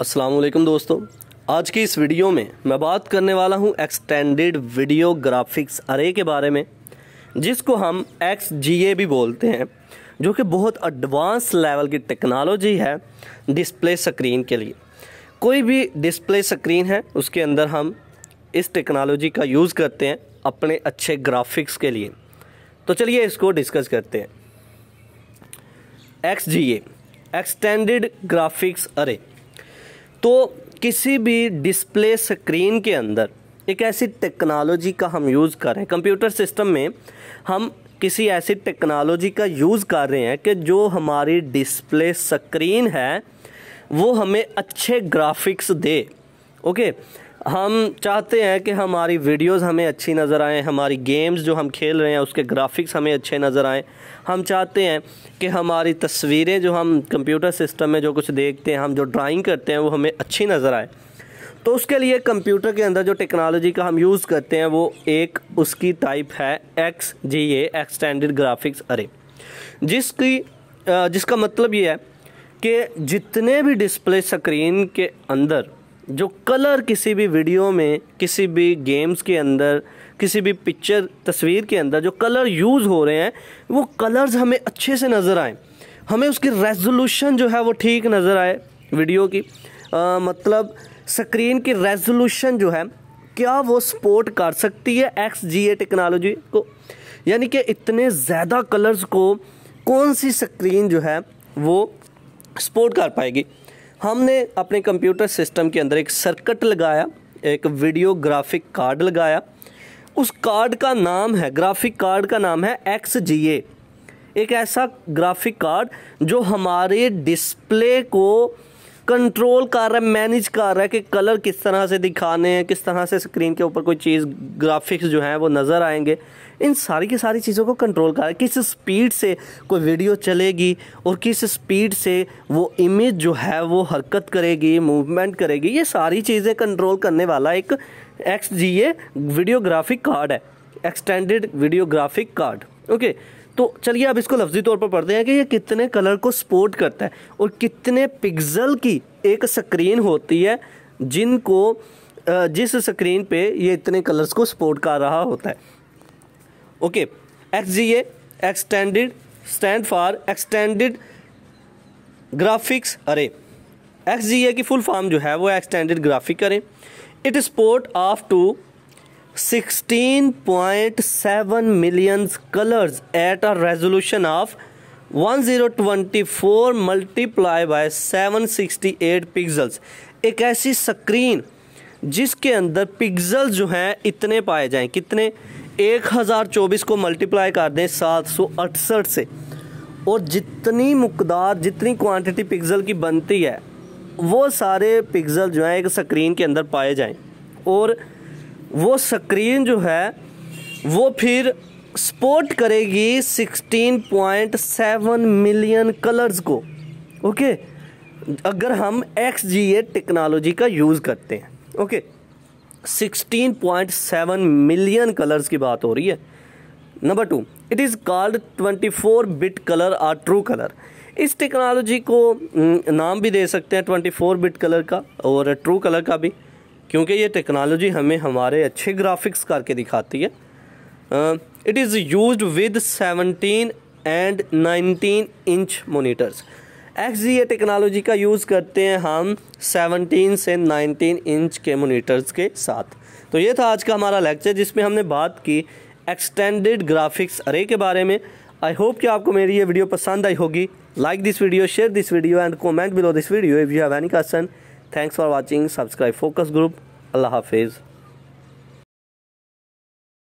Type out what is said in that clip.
असलम दोस्तों आज की इस वीडियो में मैं बात करने वाला हूं एक्सटेंडेड वीडियो ग्राफिक्स अरे के बारे में जिसको हम एक्स भी बोलते हैं जो कि बहुत एडवांस लेवल की टेक्नोलॉजी है डिस्प्ले स्क्रीन के लिए कोई भी डिस्प्ले स्क्रीन है उसके अंदर हम इस टेक्नोलॉजी का यूज़ करते हैं अपने अच्छे ग्राफिक्स के लिए तो चलिए इसको डिस्कस करते हैं एक्स जी एक्सटेंडेड ग्राफिक्स अरे तो किसी भी डिस्प्ले स्क्रीन के अंदर एक ऐसी टेक्नोलॉजी का हम यूज़ कर रहे हैं कंप्यूटर सिस्टम में हम किसी ऐसी टेक्नोलॉजी का यूज़ कर रहे हैं कि जो हमारी डिस्प्ले स्क्रीन है वो हमें अच्छे ग्राफिक्स दे ओके हम चाहते हैं कि हमारी वीडियोस हमें अच्छी नज़र आएँ हमारी गेम्स जो हम खेल रहे हैं उसके ग्राफिक्स हमें अच्छे नज़र आएँ हम चाहते हैं कि हमारी तस्वीरें जो हम कंप्यूटर सिस्टम में जो कुछ देखते हैं हम जो ड्राइंग करते हैं वो हमें अच्छी नज़र आए तो उसके लिए कंप्यूटर के अंदर जो टेक्नोलॉजी का हम यूज़ करते हैं वो एक उसकी टाइप है X G A extended graphics अरे जिसकी जिसका मतलब ये है कि जितने भी डिस्प्ले स्क्रीन के अंदर जो कलर किसी भी वीडियो में किसी भी गेम्स के अंदर किसी भी पिक्चर तस्वीर के अंदर जो कलर यूज़ हो रहे हैं वो कलर्स हमें अच्छे से नज़र आए हमें उसकी रेजोल्यूशन जो है वो ठीक नज़र आए वीडियो की आ, मतलब स्क्रीन की रेजोल्यूशन जो है क्या वो सपोर्ट कर सकती है एक्स जी ए टेक्नोलॉजी को यानी कि इतने ज़्यादा कलर्स को कौन सी स्क्रीन जो है वो सपोर्ट कर पाएगी हमने अपने कंप्यूटर सिस्टम के अंदर एक सर्किट लगाया एक वीडियो ग्राफिक कार्ड लगाया उस कार्ड का नाम है ग्राफिक कार्ड का नाम है एक्स जी ए एक ऐसा ग्राफिक कार्ड जो हमारे डिस्प्ले को कंट्रोल कर रहा है मैनेज कर रहा है कि कलर किस तरह से दिखाने हैं किस तरह से स्क्रीन के ऊपर कोई चीज़ ग्राफिक्स जो हैं वो नज़र आएंगे इन सारी की सारी चीज़ों को कंट्रोल कर रहा है किस स्पीड से कोई वीडियो चलेगी और किस स्पीड से वो इमेज जो है वो हरकत करेगी मूवमेंट करेगी ये सारी चीज़ें कंट्रोल करने वाला एक X G A videographic card है एक्सटेंडेड वीडियोग्राफिक कार्ड ओके तो चलिए अब इसको लफ्जी तौर पर पढ़ते हैं कि ये कितने कलर को सपोर्ट करता है और कितने पिक्सल की एक स्क्रीन होती है जिनको जिस स्क्रीन पे ये इतने कलर्स को सपोर्ट कर रहा होता है okay X G extended stand for extended graphics अरे एक्स जी की फुल फॉर्म जो है वो एक्सटेंडेड ग्राफिक अरे it support of to 16.7 million colours at a resolution of 1024 multiply by 768 pixels एक ऐसी स्क्रीन जिसके अंदर पिक्सल जो हैं इतने पाए जाएं कितने 1024 को मल्टीप्लाई कर दें सात से और जितनी मकदार जितनी क्वांटिटी पिक्सल की बनती है वो सारे पिक्सल जो हैं एक स्क्रीन के अंदर पाए जाएं और वो स्क्रीन जो है वो फिर सपोर्ट करेगी 16.7 मिलियन कलर्स को ओके अगर हम एक्स जी ए टेक्नोलॉजी का यूज़ करते हैं ओके 16.7 मिलियन कलर्स की बात हो रही है number two it is called 24 bit colour or true colour इस टेक्नोलॉजी को हम्म, नाम भी दे सकते हैं 24 बिट कलर का और ट्रू कलर का भी क्योंकि ये टेक्नोलॉजी हमें हमारे अच्छे ग्राफिक्स करके दिखाती है it is used with 17 and 19 inch monitors X ये टेक्नोलॉजी का यूज़ करते हैं हम 17 से 19 इंच के मोनीटर्स के साथ तो ये था आज का हमारा लेक्चर जिसमें हमने बात की एक्सटेंडेड ग्राफिक्स अरे के बारे में आई होप कि आपको मेरी ये वीडियो पसंद आई होगी like this video share this video and comment below this video if you have any question thanks for watching subscribe focus group अल्लाह हाफिज़